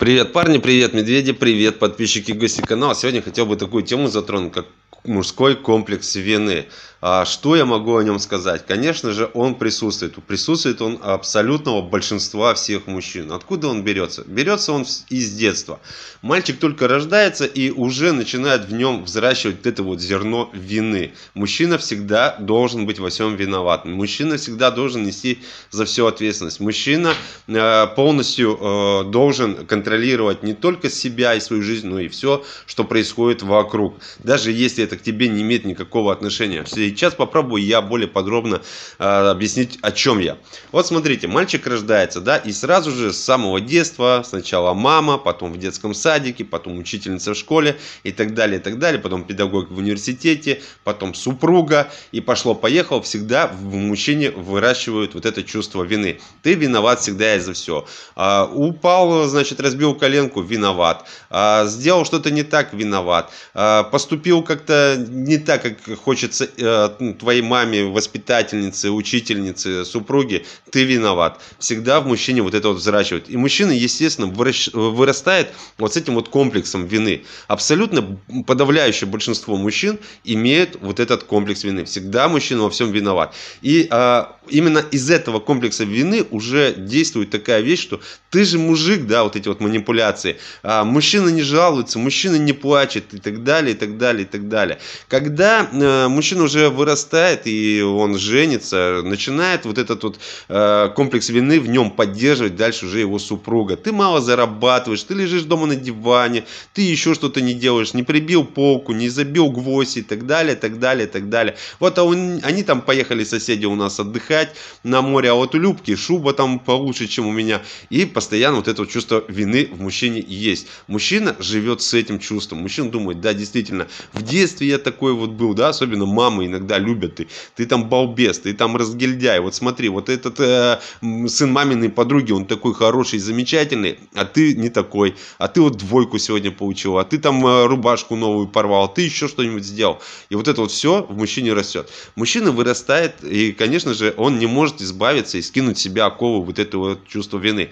привет парни привет медведи привет подписчики и гости канала сегодня хотел бы такую тему затронуть как мужской комплекс вины. А что я могу о нем сказать? Конечно же, он присутствует. Присутствует он абсолютного большинства всех мужчин. Откуда он берется? Берется он из детства. Мальчик только рождается и уже начинает в нем взращивать это вот зерно вины. Мужчина всегда должен быть во всем виноват. Мужчина всегда должен нести за все ответственность. Мужчина э, полностью э, должен контролировать не только себя и свою жизнь, но и все, что происходит вокруг. Даже если это к тебе не имеет никакого отношения. Сейчас попробую я более подробно э, объяснить, о чем я. Вот смотрите, мальчик рождается, да, и сразу же с самого детства, сначала мама, потом в детском садике, потом учительница в школе и так далее, и так далее, потом педагог в университете, потом супруга, и пошло-поехало, всегда в мужчине выращивают вот это чувство вины. Ты виноват всегда из за все. А, упал, значит, разбил коленку, виноват. А, сделал что-то не так, виноват. А, поступил как-то не так, как хочется э, ну, твоей маме, воспитательнице, учительнице, супруге, ты виноват. Всегда в мужчине вот это вот взращивают. И мужчина, естественно, вырастает вот с этим вот комплексом вины. Абсолютно подавляющее большинство мужчин имеют вот этот комплекс вины. Всегда мужчина во всем виноват. И э, именно из этого комплекса вины уже действует такая вещь, что ты же мужик, да, вот эти вот манипуляции. Э, мужчина не жалуется, мужчина не плачет и так далее, и так далее, и так далее далее. Когда э, мужчина уже вырастает и он женится, начинает вот этот вот э, комплекс вины в нем поддерживать дальше уже его супруга. Ты мало зарабатываешь, ты лежишь дома на диване, ты еще что-то не делаешь, не прибил полку, не забил гвоздь и так далее, так далее, так далее. Вот а он, они там поехали, соседи у нас отдыхать на море, а вот у Любки шуба там получше, чем у меня. И постоянно вот это вот чувство вины в мужчине есть. Мужчина живет с этим чувством. Мужчина думает, да, действительно, в детстве детстве я такой вот был, да, особенно мамы иногда любят, ты, ты там балбес, ты там разгильдяй, вот смотри, вот этот э, сын маминой подруги, он такой хороший, замечательный, а ты не такой, а ты вот двойку сегодня получил, а ты там э, рубашку новую порвал, а ты еще что-нибудь сделал. И вот это вот все в мужчине растет. Мужчина вырастает, и, конечно же, он не может избавиться и скинуть себя оковы вот этого чувства вины.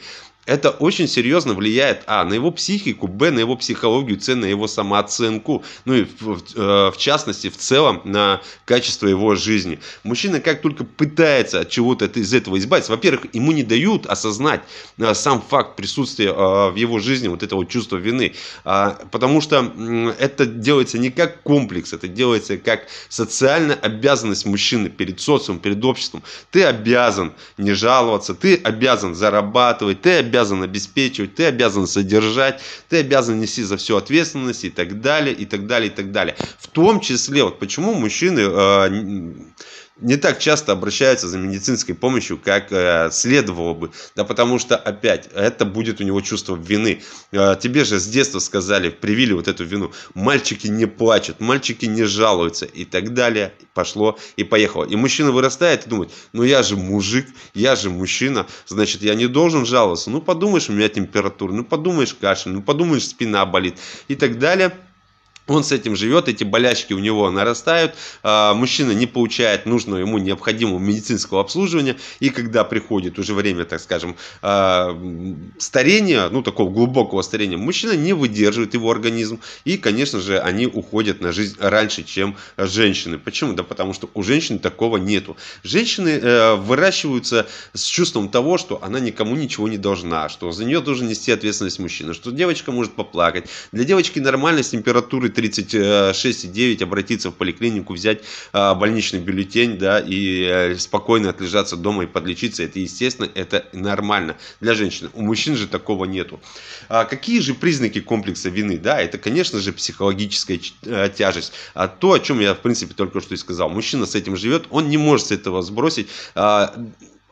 Это очень серьезно влияет, а, на его психику, б, на его психологию, с, на его самооценку, ну и в, в, э, в частности, в целом, на качество его жизни. Мужчина как только пытается от чего-то из этого избавиться, во-первых, ему не дают осознать а, сам факт присутствия а, в его жизни вот этого чувства вины, а, потому что м, это делается не как комплекс, это делается как социальная обязанность мужчины перед социумом, перед обществом. Ты обязан не жаловаться, ты обязан зарабатывать, ты обязан обязан обеспечивать, ты обязан содержать, ты обязан нести за всю ответственность и так далее, и так далее, и так далее. В том числе, вот почему мужчины... Э, не так часто обращаются за медицинской помощью, как э, следовало бы. Да потому что, опять, это будет у него чувство вины. Э, тебе же с детства сказали, привили вот эту вину. Мальчики не плачут, мальчики не жалуются и так далее. Пошло и поехало. И мужчина вырастает и думает, ну я же мужик, я же мужчина, значит я не должен жаловаться. Ну подумаешь, у меня температура, ну подумаешь кашель, ну подумаешь спина болит и так далее. Он с этим живет, эти болячки у него нарастают, а, мужчина не получает нужного ему необходимого медицинского обслуживания, и когда приходит уже время, так скажем, а, старения, ну такого глубокого старения, мужчина не выдерживает его организм, и, конечно же, они уходят на жизнь раньше, чем женщины. Почему? Да потому что у женщин такого нету. Женщины э, выращиваются с чувством того, что она никому ничего не должна, что за нее должен нести ответственность мужчина, что девочка может поплакать. Для девочки нормальность температуры. 36,9 обратиться в поликлинику, взять а, больничный бюллетень, да, и э, спокойно отлежаться дома и подлечиться. Это естественно, это нормально для женщины. У мужчин же такого нету. А какие же признаки комплекса вины? Да, это, конечно же, психологическая э, тяжесть. А то, о чем я, в принципе, только что и сказал. Мужчина с этим живет, он не может с этого сбросить. А,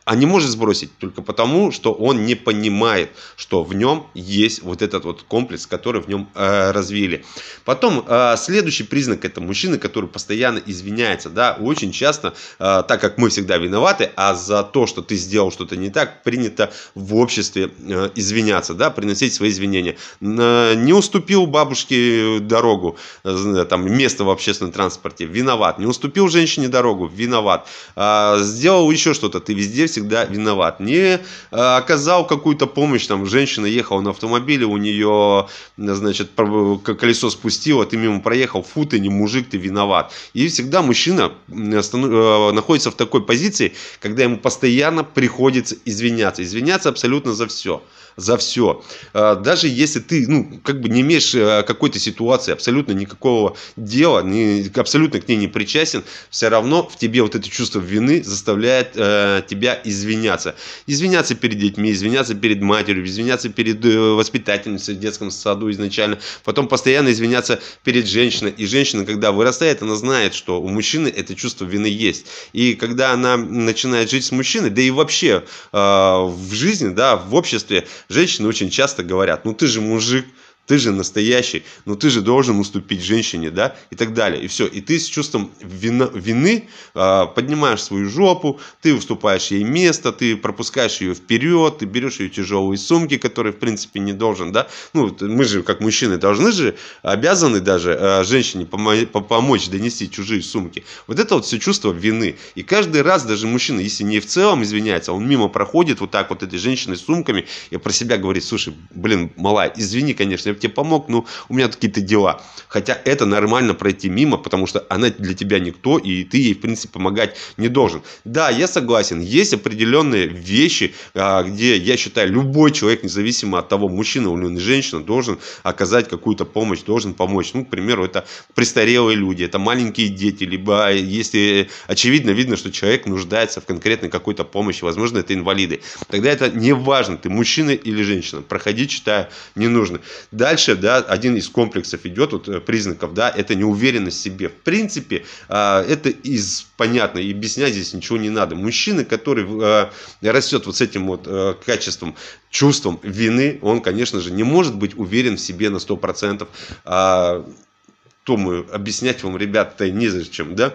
а не может сбросить только потому, что он не понимает, что в нем есть вот этот вот комплекс, который в нем э, развили. Потом э, следующий признак это мужчина, который постоянно извиняется, да, очень часто, э, так как мы всегда виноваты, а за то, что ты сделал что-то не так, принято в обществе э, извиняться, да, приносить свои извинения. Э, не уступил бабушке дорогу, э, э там место в общественном транспорте, виноват. Не уступил женщине дорогу, виноват. Э, сделал еще что-то, ты везде все всегда виноват. Не э, оказал какую-то помощь, там, женщина ехала на автомобиле, у нее, значит, колесо спустило, ты мимо проехал, фу, ты не мужик, ты виноват. И всегда мужчина э, находится в такой позиции, когда ему постоянно приходится извиняться. Извиняться абсолютно за все. За все. Э, даже если ты, ну, как бы не имеешь какой-то ситуации, абсолютно никакого дела, не, абсолютно к ней не причастен, все равно в тебе вот это чувство вины заставляет э, тебя извиняться. Извиняться перед детьми, извиняться перед матерью, извиняться перед э, воспитательницей в детском саду изначально, потом постоянно извиняться перед женщиной. И женщина, когда вырастает, она знает, что у мужчины это чувство вины есть. И когда она начинает жить с мужчиной, да и вообще э, в жизни, да, в обществе, женщины очень часто говорят, ну ты же мужик, ты же настоящий, но ну, ты же должен уступить женщине, да, и так далее. И все, и ты с чувством вина, вины э, поднимаешь свою жопу, ты уступаешь ей место, ты пропускаешь ее вперед, ты берешь ее тяжелые сумки, которые, в принципе, не должен, да. Ну, мы же, как мужчины, должны же, обязаны даже э, женщине помо- помочь донести чужие сумки. Вот это вот все чувство вины. И каждый раз даже мужчина, если не в целом извиняется, он мимо проходит вот так вот этой женщиной с сумками и про себя говорит, слушай, блин, малая, извини, конечно, тебе помог, но ну, у меня какие-то дела. Хотя это нормально пройти мимо, потому что она для тебя никто, и ты ей, в принципе, помогать не должен. Да, я согласен, есть определенные вещи, а, где, я считаю, любой человек, независимо от того, мужчина или женщина, должен оказать какую-то помощь, должен помочь. Ну, к примеру, это престарелые люди, это маленькие дети, либо а, если очевидно видно, что человек нуждается в конкретной какой-то помощи, возможно, это инвалиды. Тогда это не важно, ты мужчина или женщина, проходить, читая, не нужно. Да, Дальше, да, один из комплексов идет, вот э, признаков, да, это неуверенность в себе. В принципе, а, это из понятно, и объяснять здесь ничего не надо. Мужчина, который э, растет вот с этим вот э, качеством, чувством вины, он, конечно же, не может быть уверен в себе на 100%. То мы объяснять вам, ребята, незачем, да?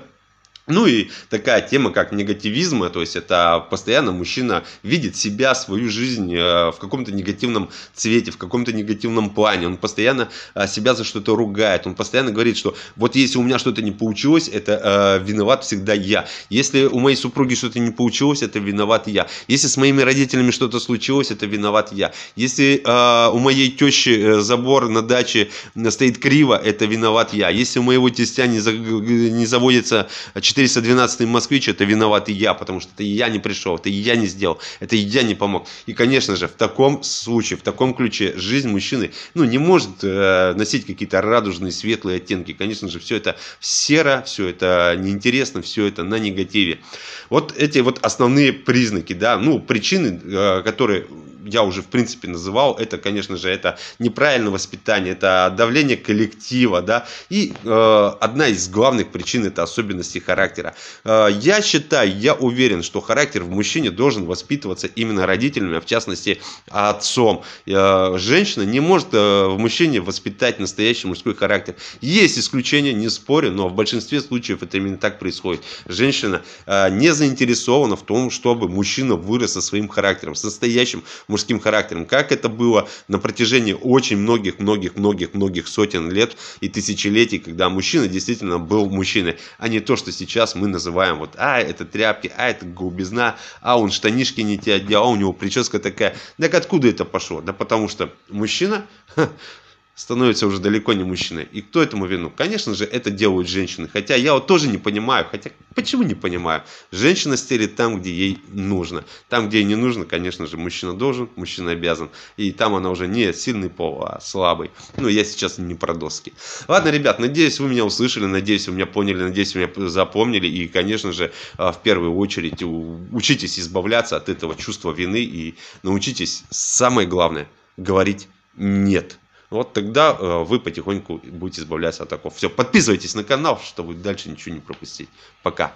Ну и такая тема, как негативизм, то есть это постоянно мужчина видит себя, свою жизнь э, в каком-то негативном цвете, в каком-то негативном плане, он постоянно э, себя за что-то ругает, он постоянно говорит, что вот если у меня что-то не получилось, это э, виноват всегда я, если у моей супруги что-то не получилось, это виноват я, если с моими родителями что-то случилось, это виноват я, если э, у моей тещи э, забор на даче стоит криво, это виноват я, если у моего тестя не, за, не заводится 412 москвич это виноват и я, потому что это я не пришел, это я не сделал, это я не помог. И, конечно же, в таком случае, в таком ключе жизнь мужчины ну, не может э, носить какие-то радужные, светлые оттенки. Конечно же, все это серо, все это неинтересно, все это на негативе. Вот эти вот основные признаки, да, ну, причины, э, которые я уже в принципе называл, это, конечно же, это неправильное воспитание, это давление коллектива, да, и э, одна из главных причин это особенности характера. Э, я считаю, я уверен, что характер в мужчине должен воспитываться именно родителями, в частности отцом. Э, женщина не может э, в мужчине воспитать настоящий мужской характер. Есть исключения, не спорю, но в большинстве случаев это именно так происходит. Женщина э, не заинтересована в том, чтобы мужчина вырос со своим характером, с настоящим мужским характером, как это было на протяжении очень многих-многих-многих-многих сотен лет и тысячелетий, когда мужчина действительно был мужчиной, а не то, что сейчас мы называем вот, а, это тряпки, а, это голубизна, а, он штанишки не те одел, а у него прическа такая. Так откуда это пошло? Да потому что мужчина становится уже далеко не мужчиной. И кто этому вину? Конечно же, это делают женщины. Хотя я вот тоже не понимаю. Хотя почему не понимаю? Женщина стелит там, где ей нужно. Там, где ей не нужно, конечно же, мужчина должен, мужчина обязан. И там она уже не сильный пол, а слабый. Ну, я сейчас не про доски. Ладно, ребят, надеюсь, вы меня услышали, надеюсь, вы меня поняли, надеюсь, вы меня запомнили. И, конечно же, а, в первую очередь учитесь избавляться от этого чувства вины и научитесь, самое главное, говорить «нет». Вот тогда э, вы потихоньку будете избавляться от такого. Все, подписывайтесь на канал, чтобы дальше ничего не пропустить. Пока.